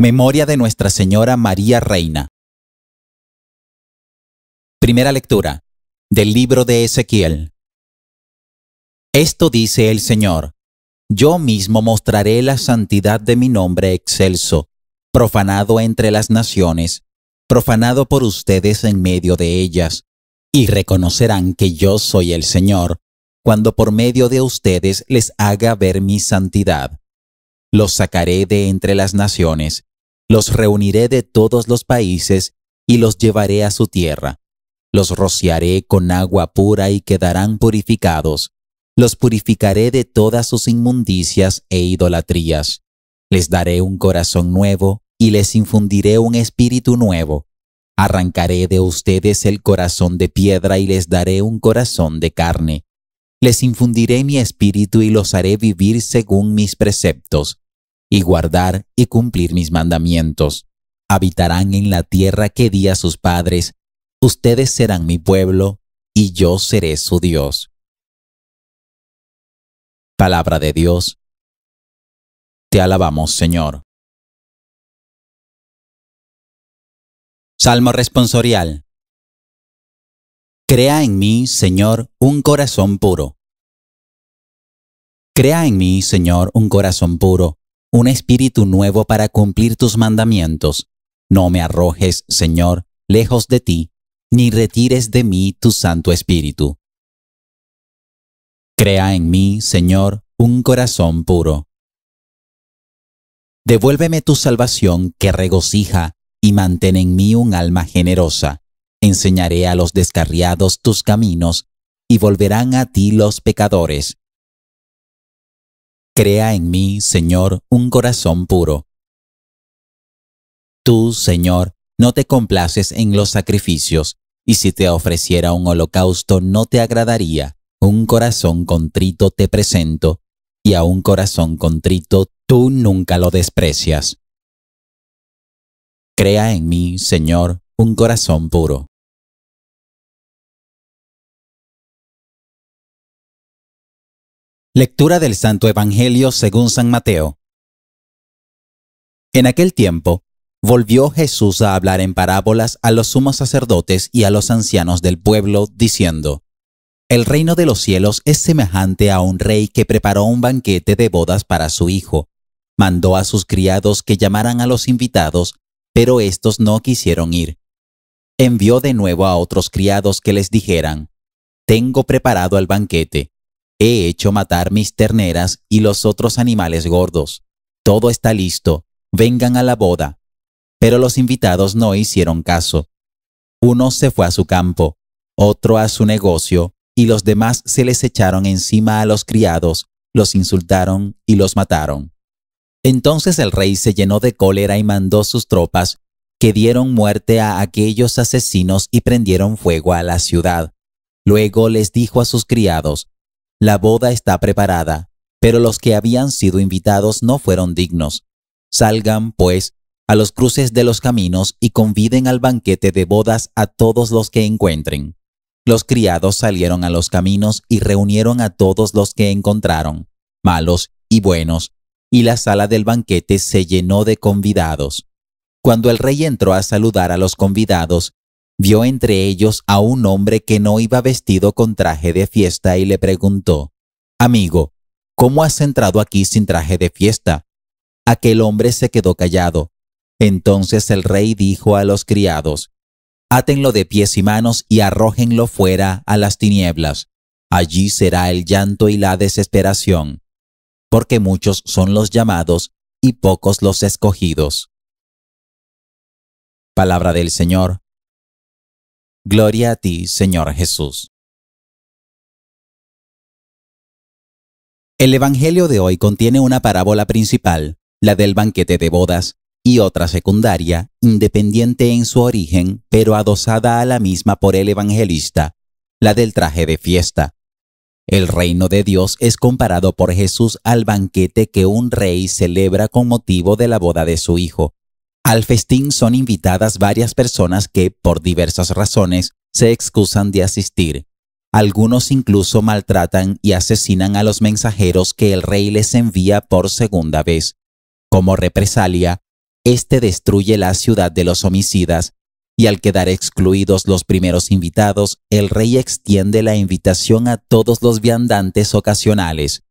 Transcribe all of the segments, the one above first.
Memoria de Nuestra Señora María Reina. Primera lectura del libro de Ezequiel. Esto dice el Señor. Yo mismo mostraré la santidad de mi nombre excelso, profanado entre las naciones, profanado por ustedes en medio de ellas, y reconocerán que yo soy el Señor, cuando por medio de ustedes les haga ver mi santidad los sacaré de entre las naciones, los reuniré de todos los países y los llevaré a su tierra. Los rociaré con agua pura y quedarán purificados. Los purificaré de todas sus inmundicias e idolatrías. Les daré un corazón nuevo y les infundiré un espíritu nuevo. Arrancaré de ustedes el corazón de piedra y les daré un corazón de carne les infundiré mi espíritu y los haré vivir según mis preceptos, y guardar y cumplir mis mandamientos. Habitarán en la tierra que di a sus padres, ustedes serán mi pueblo, y yo seré su Dios. Palabra de Dios. Te alabamos, Señor. Salmo responsorial. Crea en mí, Señor, un corazón puro. Crea en mí, Señor, un corazón puro, un espíritu nuevo para cumplir tus mandamientos. No me arrojes, Señor, lejos de ti, ni retires de mí tu Santo Espíritu. Crea en mí, Señor, un corazón puro. Devuélveme tu salvación que regocija y mantén en mí un alma generosa. Enseñaré a los descarriados tus caminos, y volverán a ti los pecadores. Crea en mí, Señor, un corazón puro. Tú, Señor, no te complaces en los sacrificios, y si te ofreciera un holocausto no te agradaría. Un corazón contrito te presento, y a un corazón contrito tú nunca lo desprecias. Crea en mí, Señor, un corazón puro. Lectura del Santo Evangelio según San Mateo. En aquel tiempo, volvió Jesús a hablar en parábolas a los sumos sacerdotes y a los ancianos del pueblo, diciendo, El reino de los cielos es semejante a un rey que preparó un banquete de bodas para su hijo. Mandó a sus criados que llamaran a los invitados, pero estos no quisieron ir. Envió de nuevo a otros criados que les dijeran, Tengo preparado el banquete He hecho matar mis terneras y los otros animales gordos. Todo está listo, vengan a la boda. Pero los invitados no hicieron caso. Uno se fue a su campo, otro a su negocio, y los demás se les echaron encima a los criados, los insultaron y los mataron. Entonces el rey se llenó de cólera y mandó sus tropas, que dieron muerte a aquellos asesinos y prendieron fuego a la ciudad. Luego les dijo a sus criados, la boda está preparada, pero los que habían sido invitados no fueron dignos. Salgan, pues, a los cruces de los caminos y conviden al banquete de bodas a todos los que encuentren. Los criados salieron a los caminos y reunieron a todos los que encontraron, malos y buenos, y la sala del banquete se llenó de convidados. Cuando el rey entró a saludar a los convidados, vio entre ellos a un hombre que no iba vestido con traje de fiesta y le preguntó, Amigo, ¿cómo has entrado aquí sin traje de fiesta? Aquel hombre se quedó callado. Entonces el rey dijo a los criados, Átenlo de pies y manos y arrójenlo fuera a las tinieblas. Allí será el llanto y la desesperación, porque muchos son los llamados y pocos los escogidos. Palabra del Señor Gloria a ti, Señor Jesús. El Evangelio de hoy contiene una parábola principal, la del banquete de bodas, y otra secundaria, independiente en su origen, pero adosada a la misma por el evangelista, la del traje de fiesta. El reino de Dios es comparado por Jesús al banquete que un rey celebra con motivo de la boda de su hijo. Al festín son invitadas varias personas que, por diversas razones, se excusan de asistir. Algunos incluso maltratan y asesinan a los mensajeros que el rey les envía por segunda vez. Como represalia, éste destruye la ciudad de los homicidas, y al quedar excluidos los primeros invitados, el rey extiende la invitación a todos los viandantes ocasionales.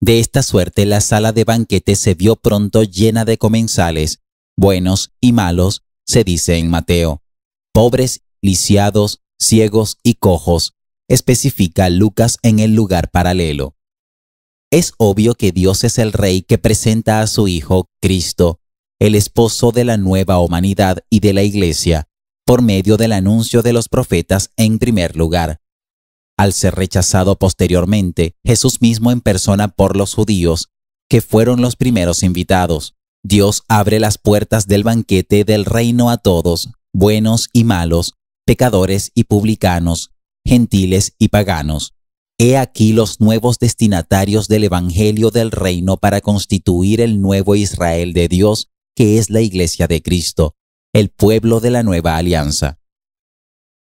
De esta suerte la sala de banquete se vio pronto llena de comensales, buenos y malos, se dice en Mateo, pobres, lisiados, ciegos y cojos, especifica Lucas en el lugar paralelo. Es obvio que Dios es el Rey que presenta a su Hijo, Cristo, el esposo de la nueva humanidad y de la Iglesia, por medio del anuncio de los profetas en primer lugar. Al ser rechazado posteriormente, Jesús mismo en persona por los judíos, que fueron los primeros invitados. Dios abre las puertas del banquete del reino a todos, buenos y malos, pecadores y publicanos, gentiles y paganos. He aquí los nuevos destinatarios del Evangelio del Reino para constituir el nuevo Israel de Dios, que es la Iglesia de Cristo, el pueblo de la nueva alianza.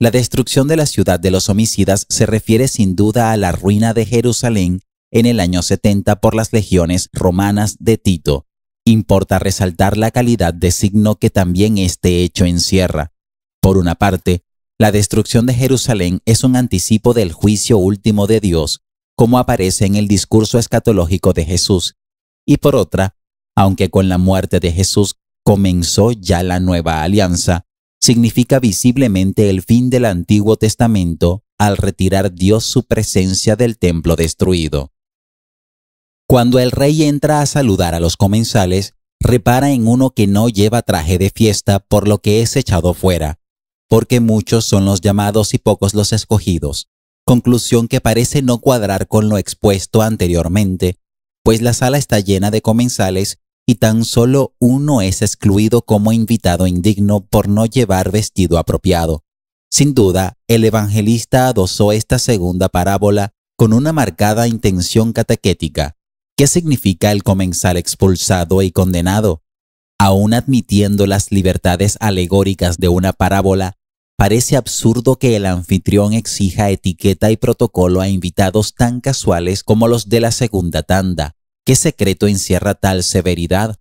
La destrucción de la ciudad de los homicidas se refiere sin duda a la ruina de Jerusalén en el año 70 por las legiones romanas de Tito, Importa resaltar la calidad de signo que también este hecho encierra. Por una parte, la destrucción de Jerusalén es un anticipo del juicio último de Dios, como aparece en el discurso escatológico de Jesús. Y por otra, aunque con la muerte de Jesús comenzó ya la nueva alianza, significa visiblemente el fin del Antiguo Testamento al retirar Dios su presencia del templo destruido. Cuando el rey entra a saludar a los comensales, repara en uno que no lleva traje de fiesta, por lo que es echado fuera, porque muchos son los llamados y pocos los escogidos, conclusión que parece no cuadrar con lo expuesto anteriormente, pues la sala está llena de comensales y tan solo uno es excluido como invitado indigno por no llevar vestido apropiado. Sin duda, el evangelista adosó esta segunda parábola con una marcada intención catequética, ¿Qué significa el comensal expulsado y condenado? Aún admitiendo las libertades alegóricas de una parábola, parece absurdo que el anfitrión exija etiqueta y protocolo a invitados tan casuales como los de la segunda tanda. ¿Qué secreto encierra tal severidad?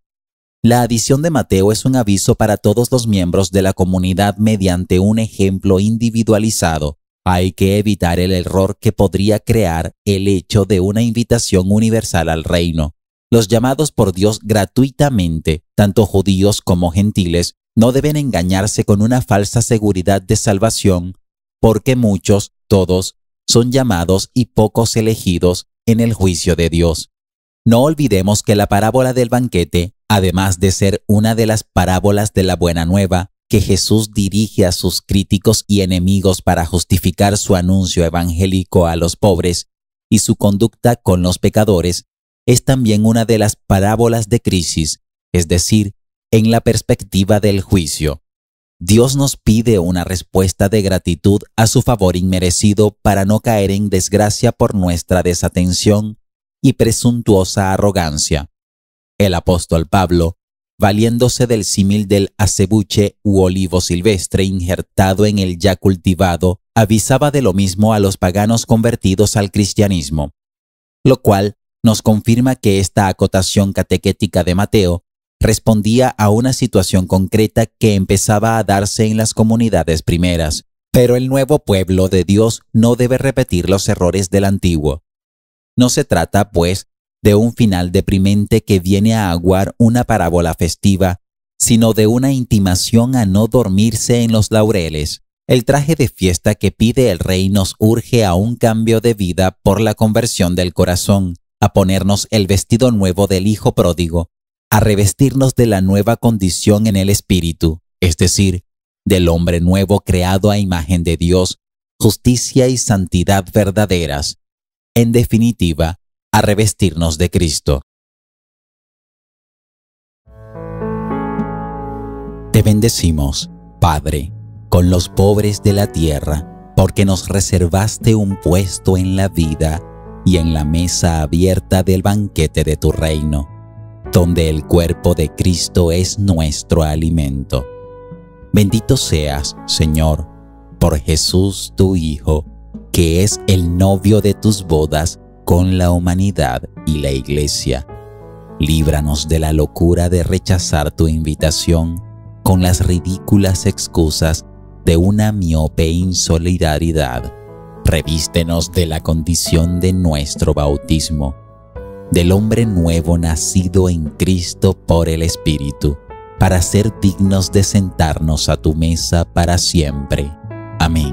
La adición de Mateo es un aviso para todos los miembros de la comunidad mediante un ejemplo individualizado hay que evitar el error que podría crear el hecho de una invitación universal al reino. Los llamados por Dios gratuitamente, tanto judíos como gentiles, no deben engañarse con una falsa seguridad de salvación, porque muchos, todos, son llamados y pocos elegidos en el juicio de Dios. No olvidemos que la parábola del banquete, además de ser una de las parábolas de la buena nueva, que Jesús dirige a sus críticos y enemigos para justificar su anuncio evangélico a los pobres y su conducta con los pecadores, es también una de las parábolas de crisis, es decir, en la perspectiva del juicio. Dios nos pide una respuesta de gratitud a su favor inmerecido para no caer en desgracia por nuestra desatención y presuntuosa arrogancia. El apóstol Pablo valiéndose del símil del acebuche u olivo silvestre injertado en el ya cultivado, avisaba de lo mismo a los paganos convertidos al cristianismo, lo cual nos confirma que esta acotación catequética de Mateo respondía a una situación concreta que empezaba a darse en las comunidades primeras, pero el nuevo pueblo de Dios no debe repetir los errores del antiguo. No se trata, pues, de un final deprimente que viene a aguar una parábola festiva, sino de una intimación a no dormirse en los laureles. El traje de fiesta que pide el rey nos urge a un cambio de vida por la conversión del corazón, a ponernos el vestido nuevo del Hijo pródigo, a revestirnos de la nueva condición en el Espíritu, es decir, del hombre nuevo creado a imagen de Dios, justicia y santidad verdaderas. En definitiva, a revestirnos de Cristo. Te bendecimos, Padre, con los pobres de la tierra, porque nos reservaste un puesto en la vida y en la mesa abierta del banquete de tu reino, donde el cuerpo de Cristo es nuestro alimento. Bendito seas, Señor, por Jesús tu Hijo, que es el novio de tus bodas con la humanidad y la Iglesia. Líbranos de la locura de rechazar tu invitación con las ridículas excusas de una miope insolidaridad. Revístenos de la condición de nuestro bautismo, del hombre nuevo nacido en Cristo por el Espíritu, para ser dignos de sentarnos a tu mesa para siempre. Amén.